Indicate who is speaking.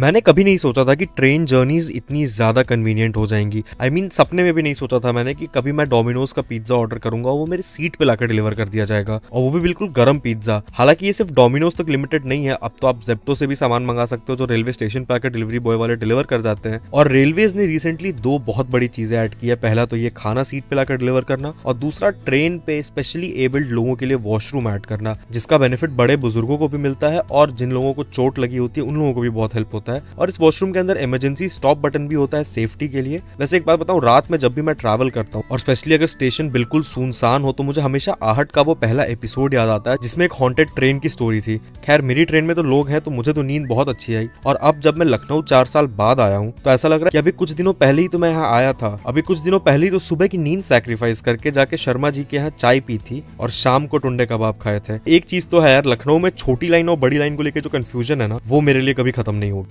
Speaker 1: मैंने कभी नहीं सोचा था कि ट्रेन जर्नीज इतनी ज़्यादा कन्वीनियंट हो जाएंगी आई I मीन mean, सपने में भी नहीं सोचा था मैंने कि कभी मैं डोमिनोज का पिज्ज़ा ऑर्डर करूंगा वो मेरी सीट पे लाकर डिलीवर कर दिया जाएगा और वो भी बिल्कुल गर्म पिज्ज़ा हालांकि ये सिर्फ डोमिनोज तक लिमिटेड नहीं है अब तो आप जेप्टो से भी सामान मंगा सकते हो जो रेलवे स्टेशन पे आकर डिलीवरी बॉय वाले डिलीवर कर जाते हैं और रेलवेज ने रिसेंटली दो बहुत बड़ी चीज़ें ऐड की है पहला तो ये खाना सीट पे लाकर डिलीवर करना और दूसरा ट्रेन पे स्पेशली एबल्ड लोगों के लिए वॉशरूम ऐड करना जिसका बेनिफिट बड़े बुजुर्गों को भी मिलता है और जिन लोगों को चोट लगी होती है उन लोगों को भी बहुत हेल्प होता है होता है और इस वॉशरूम के अंदर इमरजेंसी स्टॉप बटन भी होता है सेफ्टी के लिए वैसे एक बात बताऊँ रात में जब भी मैं ट्रैवल करता हूँ और स्पेशली अगर स्टेशन बिल्कुल सुनसान हो तो मुझे हमेशा आहट का वो पहला एपिसोड याद आता है जिसमें एक हॉन्टेड ट्रेन की स्टोरी थी खैर मेरी ट्रेन में तो लोग हैं तो मुझे तो नींद बहुत अच्छी आई और अब जब मैं लखनऊ चार साल बाद आया हूँ तो ऐसा लग रहा है कि अभी कुछ दिनों पहले ही तो मैं यहाँ आया था अभी कुछ दिनों पहले ही तो सुबह की नींद सेक्रीफाइस करके जाके शर्मा जी के यहाँ चाय पी थी और शाम को टुंडे कबाब खाए थे एक चीज तो है यार लखनऊ में छोटी लाइन और बड़ी लाइन को लेकर जो कंफ्यूजन है ना वो मेरे लिए कभी खत्म नहीं होगी